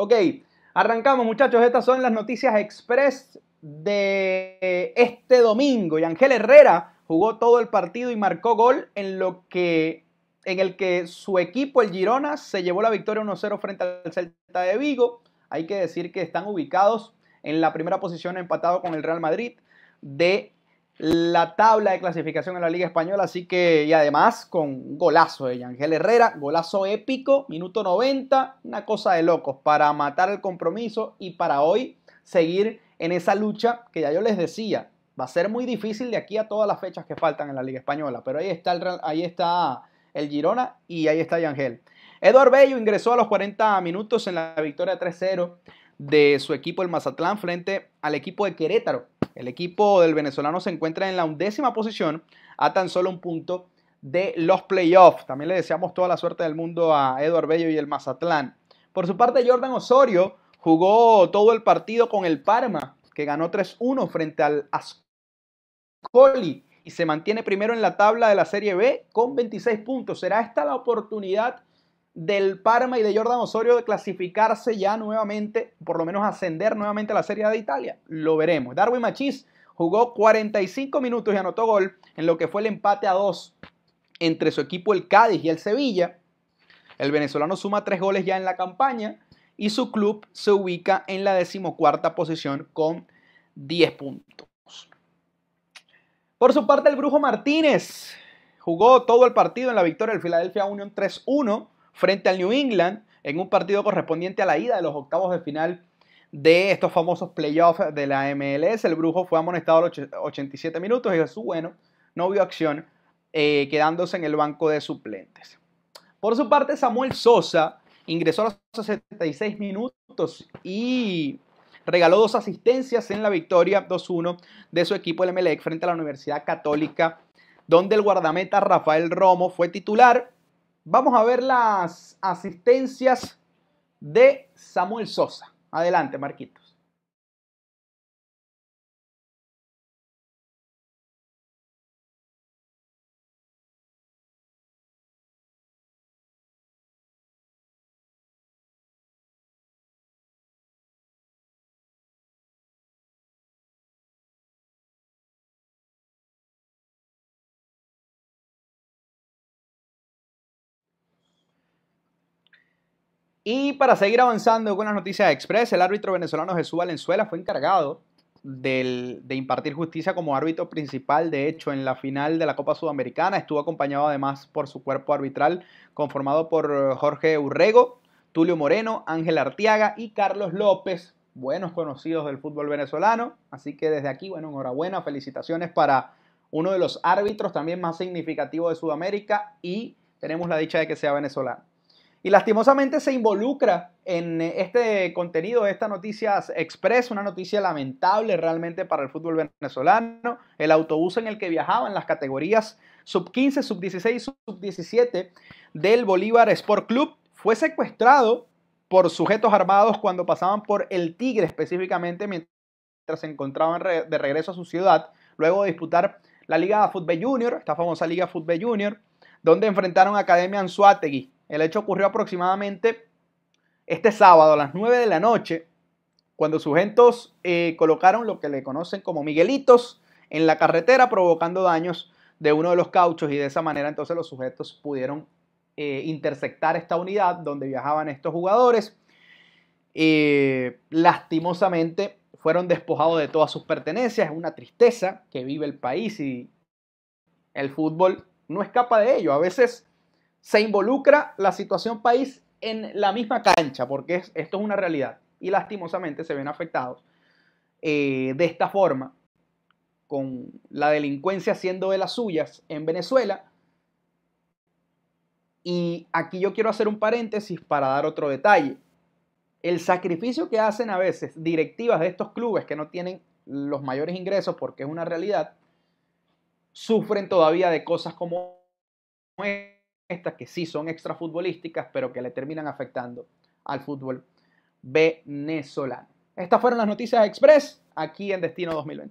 Ok, arrancamos muchachos, estas son las noticias express de este domingo. Y Ángel Herrera jugó todo el partido y marcó gol en lo que en el que su equipo, el Girona, se llevó la victoria 1-0 frente al Celta de Vigo. Hay que decir que están ubicados en la primera posición empatado con el Real Madrid de la tabla de clasificación en la Liga Española. Así que, y además con golazo de Yangel Herrera, golazo épico, minuto 90, una cosa de locos para matar el compromiso y para hoy seguir en esa lucha que ya yo les decía. Va a ser muy difícil de aquí a todas las fechas que faltan en la Liga Española, pero ahí está el, ahí está el Girona y ahí está Yangel. Eduard Bello ingresó a los 40 minutos en la victoria 3-0 de su equipo el Mazatlán frente al equipo de Querétaro el equipo del venezolano se encuentra en la undécima posición a tan solo un punto de los playoffs. También le deseamos toda la suerte del mundo a Eduard Bello y el Mazatlán. Por su parte, Jordan Osorio jugó todo el partido con el Parma, que ganó 3-1 frente al Ascoli y se mantiene primero en la tabla de la Serie B con 26 puntos. ¿Será esta la oportunidad del Parma y de Jordan Osorio de clasificarse ya nuevamente, por lo menos ascender nuevamente a la Serie A de Italia. Lo veremos. Darwin Machis jugó 45 minutos y anotó gol en lo que fue el empate a dos entre su equipo el Cádiz y el Sevilla. El venezolano suma tres goles ya en la campaña y su club se ubica en la decimocuarta posición con 10 puntos. Por su parte, el Brujo Martínez jugó todo el partido en la victoria del Philadelphia Union 3-1 frente al New England en un partido correspondiente a la ida de los octavos de final de estos famosos playoffs de la MLS. El Brujo fue amonestado a los 87 minutos y Jesús Bueno no vio acción, eh, quedándose en el banco de suplentes. Por su parte, Samuel Sosa ingresó a los 66 minutos y regaló dos asistencias en la victoria 2-1 de su equipo el MLS frente a la Universidad Católica, donde el guardameta Rafael Romo fue titular Vamos a ver las asistencias de Samuel Sosa. Adelante, Marquitos. Y para seguir avanzando con las noticias express, el árbitro venezolano Jesús Valenzuela fue encargado de impartir justicia como árbitro principal, de hecho, en la final de la Copa Sudamericana. Estuvo acompañado además por su cuerpo arbitral, conformado por Jorge Urrego, Tulio Moreno, Ángel Artiaga y Carlos López, buenos conocidos del fútbol venezolano. Así que desde aquí, bueno, enhorabuena, felicitaciones para uno de los árbitros también más significativos de Sudamérica y tenemos la dicha de que sea venezolano. Y lastimosamente se involucra en este contenido, esta noticia express, una noticia lamentable realmente para el fútbol venezolano. El autobús en el que viajaban las categorías sub 15, sub 16, sub 17 del Bolívar Sport Club fue secuestrado por sujetos armados cuando pasaban por el Tigre específicamente mientras se encontraban de regreso a su ciudad, luego de disputar la Liga Fútbol Junior, esta famosa Liga Fútbol Junior, donde enfrentaron a Academia Anzuategui el hecho ocurrió aproximadamente este sábado a las 9 de la noche, cuando sujetos eh, colocaron lo que le conocen como Miguelitos en la carretera, provocando daños de uno de los cauchos y de esa manera entonces los sujetos pudieron eh, interceptar esta unidad donde viajaban estos jugadores. Eh, lastimosamente fueron despojados de todas sus pertenencias, es una tristeza que vive el país y el fútbol no escapa de ello. A veces se involucra la situación país en la misma cancha, porque esto es una realidad. Y lastimosamente se ven afectados eh, de esta forma, con la delincuencia siendo de las suyas en Venezuela. Y aquí yo quiero hacer un paréntesis para dar otro detalle. El sacrificio que hacen a veces directivas de estos clubes que no tienen los mayores ingresos, porque es una realidad, sufren todavía de cosas como estas que sí son extrafutbolísticas, pero que le terminan afectando al fútbol venezolano. Estas fueron las noticias Express aquí en Destino 2021.